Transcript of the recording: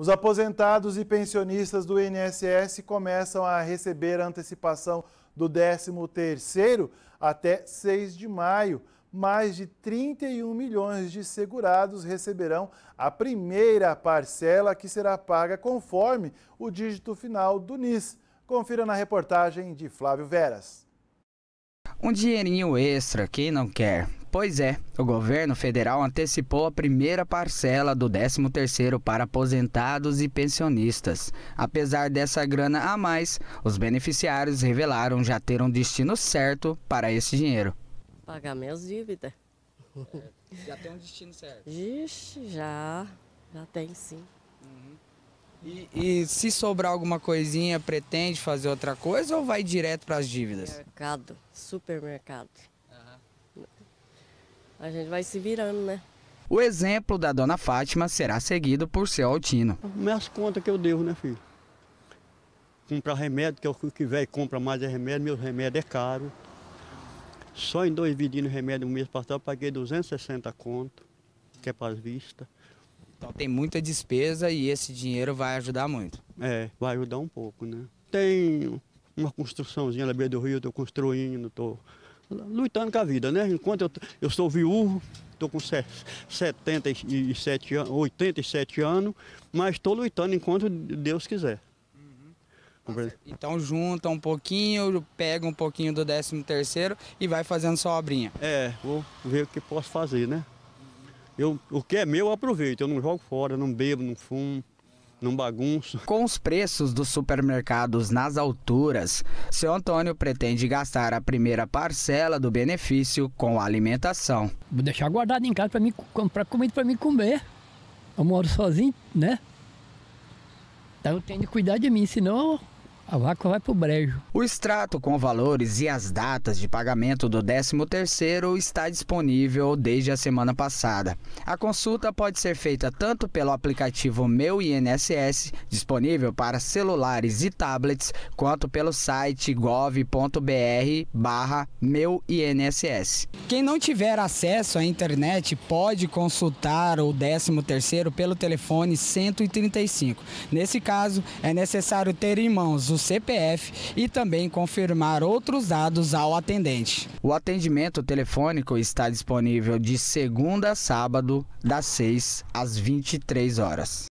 Os aposentados e pensionistas do INSS começam a receber antecipação do 13º até 6 de maio. Mais de 31 milhões de segurados receberão a primeira parcela que será paga conforme o dígito final do NIS. Confira na reportagem de Flávio Veras. Um dinheirinho extra, quem não quer? Pois é, o governo federal antecipou a primeira parcela do 13º para aposentados e pensionistas. Apesar dessa grana a mais, os beneficiários revelaram já ter um destino certo para esse dinheiro. Pagar minhas dívidas. É, já tem um destino certo? Ixi, já, já tem sim. Uhum. E, e, se sobrar alguma coisinha, pretende fazer outra coisa ou vai direto para as dívidas? Mercado, supermercado. Uhum a gente vai se virando, né? O exemplo da dona Fátima será seguido por seu Altino. Minhas contas que eu devo, né, filho? Comprar remédio, é que o que velho compra mais é remédio, meu remédio é caro. Só em dois vidinhos de remédio no mês passado eu paguei 260 conto, que é para as vistas. Então tem muita despesa e esse dinheiro vai ajudar muito. É, vai ajudar um pouco, né? Tem uma construçãozinha na beira do rio, estou construindo, estou. Tô lutando com a vida, né? Enquanto eu, eu sou viúvo, estou com 77 87 anos, mas estou lutando enquanto Deus quiser. Uhum. Então junta um pouquinho, pega um pouquinho do 13 terceiro e vai fazendo sua obrinha. É, vou ver o que posso fazer, né? Eu, o que é meu eu aproveito, eu não jogo fora, não bebo, não fumo num bagunço. Com os preços dos supermercados nas alturas, seu Antônio pretende gastar a primeira parcela do benefício com alimentação. Vou deixar guardado em casa para mim comprar comida para mim comer. Eu moro sozinho, né? Então eu tenho que cuidar de mim, senão a vaca vai para o brejo. O extrato com valores e as datas de pagamento do 13º está disponível desde a semana passada. A consulta pode ser feita tanto pelo aplicativo Meu INSS, disponível para celulares e tablets, quanto pelo site gov.br barra Meu INSS. Quem não tiver acesso à internet pode consultar o 13º pelo telefone 135. Nesse caso, é necessário ter em mãos o CPF e também confirmar outros dados ao atendente. O atendimento telefônico está disponível de segunda a sábado, das 6 às 23 horas.